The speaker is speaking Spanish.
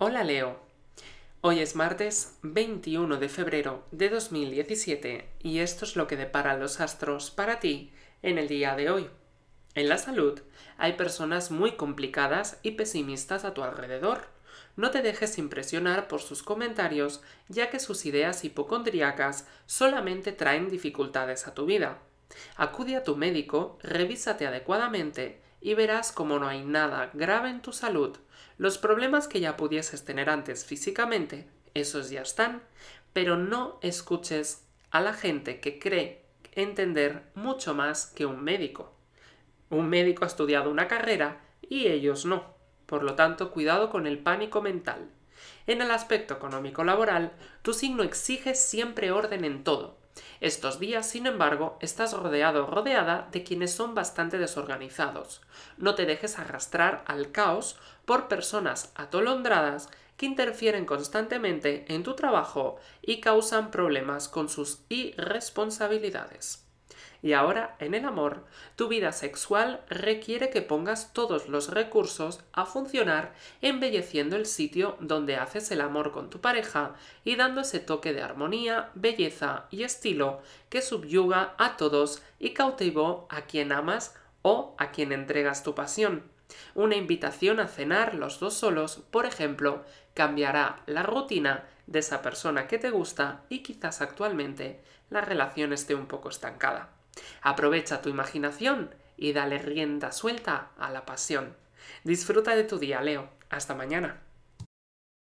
Hola Leo. Hoy es martes 21 de febrero de 2017 y esto es lo que deparan los astros para ti en el día de hoy. En la salud hay personas muy complicadas y pesimistas a tu alrededor. No te dejes impresionar por sus comentarios ya que sus ideas hipocondríacas solamente traen dificultades a tu vida. Acude a tu médico, revísate adecuadamente y verás como no hay nada grave en tu salud. Los problemas que ya pudieses tener antes físicamente, esos ya están, pero no escuches a la gente que cree entender mucho más que un médico. Un médico ha estudiado una carrera y ellos no. Por lo tanto, cuidado con el pánico mental. En el aspecto económico laboral, tu signo exige siempre orden en todo. Estos días, sin embargo, estás rodeado o rodeada de quienes son bastante desorganizados. No te dejes arrastrar al caos por personas atolondradas que interfieren constantemente en tu trabajo y causan problemas con sus irresponsabilidades. Y ahora, en el amor, tu vida sexual requiere que pongas todos los recursos a funcionar embelleciendo el sitio donde haces el amor con tu pareja y dando ese toque de armonía, belleza y estilo que subyuga a todos y cautivo a quien amas o a quien entregas tu pasión. Una invitación a cenar los dos solos, por ejemplo, cambiará la rutina de esa persona que te gusta y quizás actualmente la relación esté un poco estancada. Aprovecha tu imaginación y dale rienda suelta a la pasión. Disfruta de tu día, Leo. Hasta mañana.